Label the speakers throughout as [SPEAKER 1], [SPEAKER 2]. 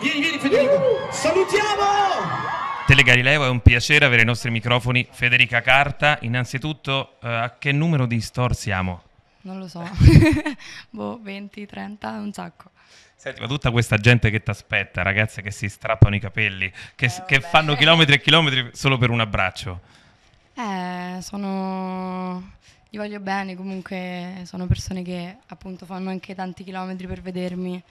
[SPEAKER 1] vieni, vieni Federico. Salutiamo!
[SPEAKER 2] Telegarilevo, è un piacere avere i nostri microfoni. Federica Carta, innanzitutto eh, a che numero di store siamo?
[SPEAKER 1] Non lo so, boh, 20, 30, un sacco.
[SPEAKER 2] Senti, ma tutta questa gente che ti aspetta, ragazze che si strappano i capelli, che, eh, che fanno chilometri e chilometri solo per un abbraccio.
[SPEAKER 1] Eh, sono... Li voglio bene, comunque sono persone che appunto fanno anche tanti chilometri per vedermi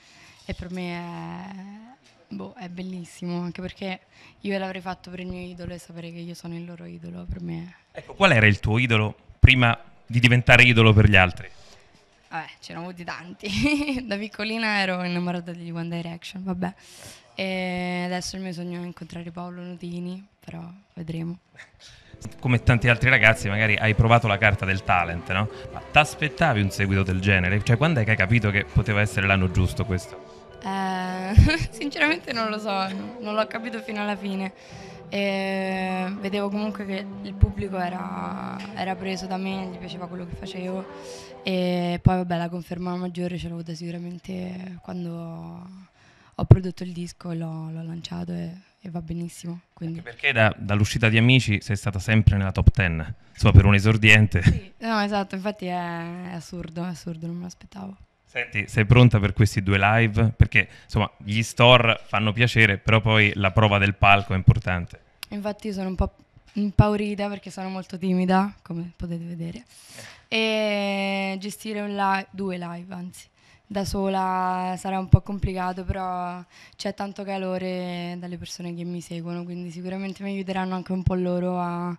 [SPEAKER 1] e per me è, boh, è bellissimo, anche perché io l'avrei fatto per il mio idolo e sapere che io sono il loro idolo per me.
[SPEAKER 2] Ecco, qual era il tuo idolo prima di diventare idolo per gli altri?
[SPEAKER 1] Vabbè, c'erano avuti tanti. da piccolina ero innamorata di One Direction, vabbè. E adesso il mio sogno è incontrare Paolo Nutini, però vedremo.
[SPEAKER 2] Come tanti altri ragazzi, magari hai provato la carta del talent, no? Ma ti aspettavi un seguito del genere? Cioè, quando è che hai capito che poteva essere l'anno giusto questo?
[SPEAKER 1] Eh, sinceramente non lo so, non l'ho capito fino alla fine. E vedevo comunque che il pubblico era, era, preso da me, gli piaceva quello che facevo e poi vabbè la conferma maggiore ce l'ho avuta sicuramente quando ho prodotto il disco, l'ho, l'ho lanciato e, e, va benissimo. Perché
[SPEAKER 2] da, dall'uscita di Amici sei stata sempre nella top 10, insomma per un esordiente. Sì,
[SPEAKER 1] no esatto, infatti è, è assurdo, è assurdo, non me l'aspettavo.
[SPEAKER 2] Senti, sei pronta per questi due live? Perché insomma, gli store fanno piacere, però poi la prova del palco
[SPEAKER 1] è importante. Infatti sono un po' impaurita perché sono molto timida, come potete vedere. E gestire live, due live, anzi, da sola sarà un po' complicato, però c'è tanto calore dalle persone che mi seguono, quindi sicuramente mi aiuteranno anche un po' loro a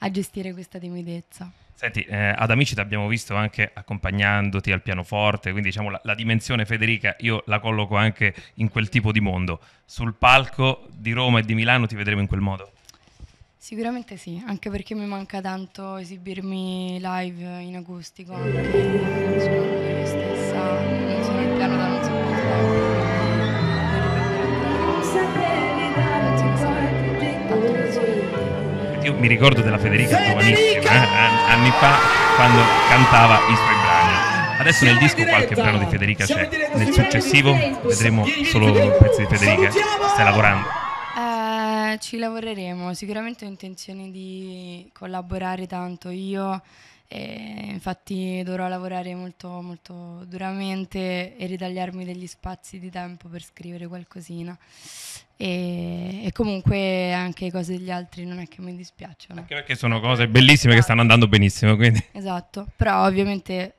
[SPEAKER 1] a gestire questa timidezza.
[SPEAKER 2] Senti, eh, ad Amici ti abbiamo visto anche accompagnandoti al pianoforte, quindi diciamo la, la, dimensione Federica io la colloco anche in quel tipo di mondo. Sul palco di Roma e di Milano ti vedremo in quel modo?
[SPEAKER 1] Sicuramente sì, anche perché mi manca tanto esibirmi live in acustico, anche suonando io stessa, non sono il piano da non so quanto tempo.
[SPEAKER 2] Io mi ricordo della Federica, Federica! giovanissima, eh, anni fa, quando cantava i suoi brani. Adesso Siamo nel disco qualche brano di Federica Siamo c'è, nel successivo vedremo solo un pezzo di Federica, stai lavorando.
[SPEAKER 1] Eh, ci lavoreremo, sicuramente ho intenzione di collaborare tanto io, eh, infatti dovrò lavorare molto, molto duramente e ritagliarmi degli spazi di tempo per scrivere qualcosina. E, e, comunque anche cose degli altri non è che mi dispiacciono. Anche
[SPEAKER 2] perché sono cose bellissime esatto. che stanno andando benissimo. Quindi.
[SPEAKER 1] Esatto, però ovviamente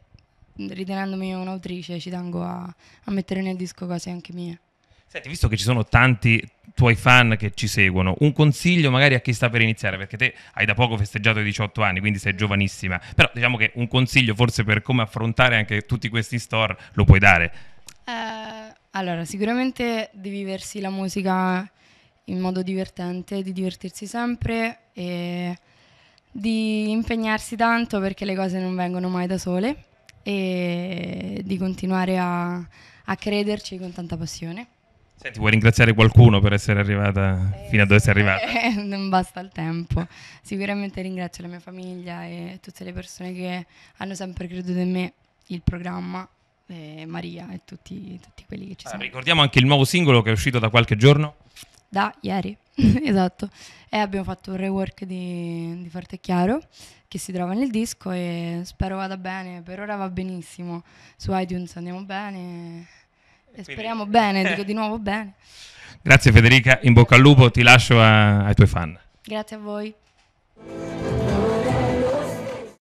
[SPEAKER 1] ritenendomi un'autrice ci tengo a, a mettere nel disco cose anche mie. Senti,
[SPEAKER 2] visto che ci sono tanti tuoi fan che ci seguono, un consiglio magari a chi sta per iniziare, perché te hai da poco festeggiato i 18 anni, quindi sei giovanissima, però diciamo che un consiglio forse per come affrontare anche tutti questi store lo puoi dare.
[SPEAKER 1] Eh allora, sicuramente di viversi la musica in modo divertente, di divertirsi sempre e di impegnarsi tanto perché le cose non vengono mai da sole e di continuare a, a crederci con tanta passione. Senti,
[SPEAKER 2] vuoi ringraziare qualcuno per essere arrivata eh, fino a dove sei eh, arrivata?
[SPEAKER 1] Eh, non basta il tempo. Sicuramente ringrazio la mia famiglia e tutte le persone che hanno sempre creduto in me, il programma eh, Maria e tutti, tutti, quelli che ci sono. Ah,
[SPEAKER 2] ricordiamo anche il nuovo singolo che è uscito da qualche giorno?
[SPEAKER 1] Da ieri, esatto. E abbiamo fatto un rework di, di Forte Chiaro che si trova nel disco e spero vada bene. Per ora va benissimo. Su iTunes andiamo bene. E speriamo bene, dico di nuovo bene.
[SPEAKER 2] Grazie Federica, in bocca al lupo, ti lascio a, ai tuoi fan.
[SPEAKER 1] Grazie a voi.